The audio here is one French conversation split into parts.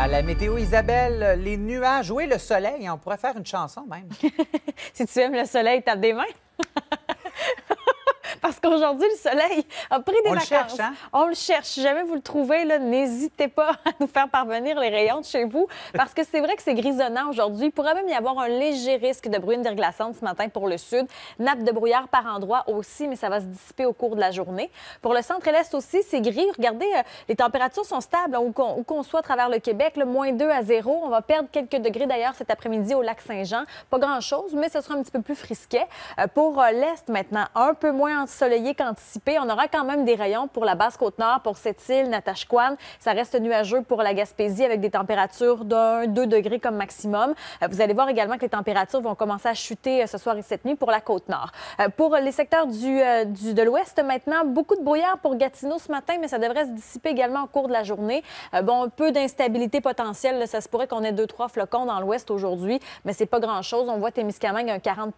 À la météo, Isabelle, les nuages, oui, le soleil, on pourrait faire une chanson même. si tu aimes le soleil, tape des mains parce qu'aujourd'hui, le soleil a pris des On vacances. Hein? On le cherche. Si jamais vous le trouvez, n'hésitez pas à nous faire parvenir les rayons de chez vous parce que c'est vrai que c'est grisonnant aujourd'hui. Il pourrait même y avoir un léger risque de bruine verglaçante ce matin pour le sud. Nappe de brouillard par endroit aussi, mais ça va se dissiper au cours de la journée. Pour le centre et l'est aussi, c'est gris. Regardez, euh, les températures sont stables hein, où qu'on soit à travers le Québec. Le moins 2 à 0. On va perdre quelques degrés d'ailleurs cet après-midi au lac Saint-Jean. Pas grand-chose, mais ce sera un petit peu plus frisquet. Euh, pour euh, l'est maintenant, un peu moins en ensoleillé qu'anticipé. On aura quand même des rayons pour la Basse-Côte-Nord, pour cette île, Natashquan. Ça reste nuageux pour la Gaspésie avec des températures d'un, deux degrés comme maximum. Euh, vous allez voir également que les températures vont commencer à chuter euh, ce soir et cette nuit pour la Côte-Nord. Euh, pour les secteurs du, du de l'Ouest maintenant, beaucoup de brouillard pour Gatineau ce matin, mais ça devrait se dissiper également au cours de la journée. Bon, un peu d'instabilité potentielle. Ça se pourrait qu'on ait deux, trois flocons dans l'Ouest aujourd'hui, mais c'est pas grand-chose. On voit Témiscamingue un 40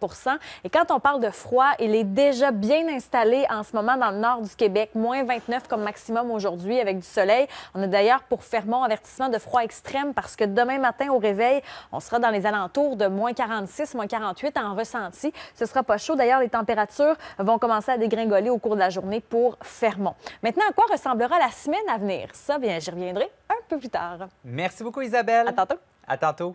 Et quand on parle de froid, il est déjà bien installé en ce moment dans le nord du Québec. Moins 29 comme maximum aujourd'hui avec du soleil. On a d'ailleurs pour Fermont avertissement de froid extrême parce que demain matin au réveil, on sera dans les alentours de moins 46, moins 48 en ressenti. Ce sera pas chaud. D'ailleurs, les températures vont commencer à dégringoler au cours de la journée pour Fermont. Maintenant, à quoi ressemblera la semaine à venir? Ça, bien, j'y reviendrai un peu plus tard. Merci beaucoup, Isabelle. À tantôt. À tantôt.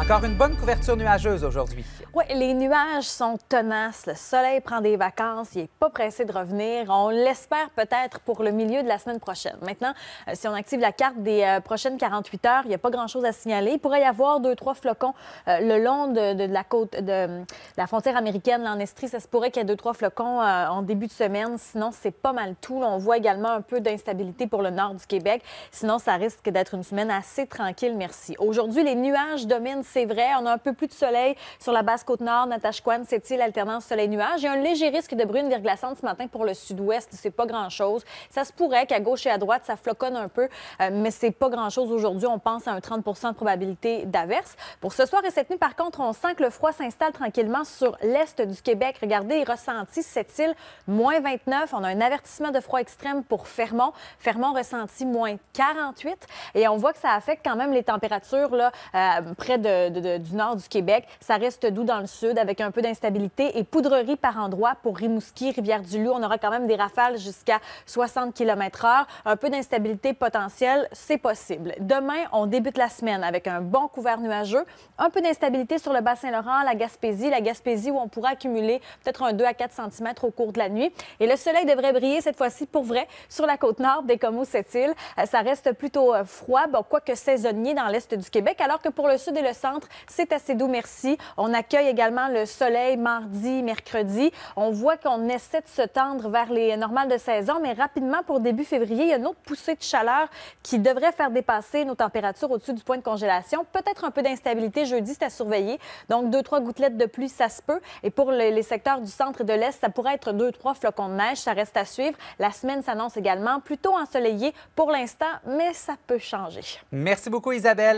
Encore une bonne couverture nuageuse aujourd'hui. Oui, les nuages sont tenaces. Le soleil prend des vacances. Il n'est pas pressé de revenir. On l'espère peut-être pour le milieu de la semaine prochaine. Maintenant, euh, si on active la carte des euh, prochaines 48 heures, il n'y a pas grand-chose à signaler. Il pourrait y avoir deux, trois flocons euh, le long de, la côte, de, la frontière américaine, en Estrie. Ça se pourrait qu'il y ait deux, trois flocons en début de semaine. Sinon, c'est pas mal tout. On voit également un peu d'instabilité pour le nord du Québec. Sinon, ça risque d'être une semaine assez tranquille, merci. Aujourd'hui, les nuages dominent c'est vrai. On a un peu plus de soleil sur la basse côte nord, Natashquan, cette île, alternance soleil-nuage. Il y a un léger risque de bruine verglaçante ce matin pour le sud-ouest. C'est pas grand-chose. Ça se pourrait qu'à gauche et à droite, ça floconne un peu, euh, mais c'est pas grand-chose aujourd'hui. On pense à un 30 de probabilité d'averse. Pour ce soir et cette nuit, par contre, on sent que le froid s'installe tranquillement sur l'est du Québec. Regardez il ressenti cette île, moins 29. On a un avertissement de froid extrême pour Fermont. Fermont ressenti moins 48. Et on voit que ça affecte quand même les températures là, euh, près de euh, du nord du Québec. Ça reste doux dans le sud avec un peu d'instabilité et poudrerie par endroit pour Rimouski, Rivière-du-Loup. On aura quand même des rafales jusqu'à 60 km/h. Un peu d'instabilité potentielle, c'est possible. Demain, on débute la semaine avec un bon couvert nuageux, un peu d'instabilité sur le bassin laurent la Gaspésie, la Gaspésie où on pourra accumuler peut-être un 2 à 4 cm au cours de la nuit. Et le soleil devrait briller cette fois-ci pour vrai sur la côte nord des comos cette île. Euh, ça reste plutôt euh, froid, bon, quoique saisonnier dans l'est du Québec, alors que pour le sud et le centre, c'est assez doux, merci. On accueille également le soleil mardi, mercredi. On voit qu'on essaie de se tendre vers les normales de saison, mais rapidement, pour début février, il y a une autre poussée de chaleur qui devrait faire dépasser nos températures au-dessus du point de congélation. Peut-être un peu d'instabilité jeudi, c'est à surveiller. Donc, deux, trois gouttelettes de pluie, ça se peut. Et pour les secteurs du centre et de l'est, ça pourrait être deux, trois flocons de neige. Ça reste à suivre. La semaine s'annonce également plutôt ensoleillée pour l'instant, mais ça peut changer. Merci beaucoup, Isabelle.